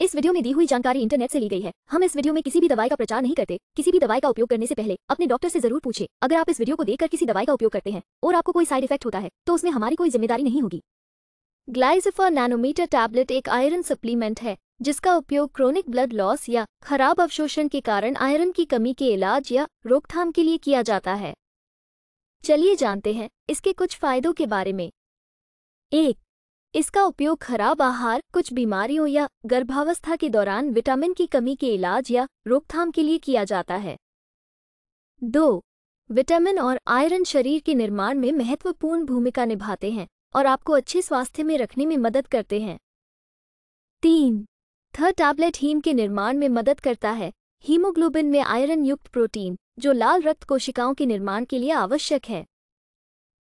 इस वीडियो में दी हुई जानकारी इंटरनेट से ली गई है हम इस वीडियो में किसी भी दवाई का प्रचार नहीं करते किसी भी दवाई का उपयोग करने से पहले अपने डॉक्टर से जरूर पूछे अगर आप इस वीडियो को देखकर किसी दवाई का उपयोग करते हैं और आपको कोई साइड इफेक्ट होता है तो उसमें हमारी कोई जिम्मेदारी नहीं होगी ग्लाइजिफर नैनोमीटर टैबलेट एक आयरन सप्लीमेंट है जिसका उपयोग क्रोनिक ब्लड लॉस या खराब अवशोषण के कारण आयरन की कमी के इलाज या रोकथाम के लिए किया जाता है चलिए जानते हैं इसके कुछ फायदों के बारे में एक इसका उपयोग खराब आहार कुछ बीमारियों या गर्भावस्था के दौरान विटामिन की कमी के इलाज या रोकथाम के लिए किया जाता है दो विटामिन और आयरन शरीर के निर्माण में महत्वपूर्ण भूमिका निभाते हैं और आपको अच्छे स्वास्थ्य में रखने में मदद करते हैं तीन थ टैबलेट हीम के निर्माण में मदद करता है हीमोग्लोबिन में आयरन युक्त प्रोटीन जो लाल रक्त कोशिकाओं के निर्माण के लिए आवश्यक है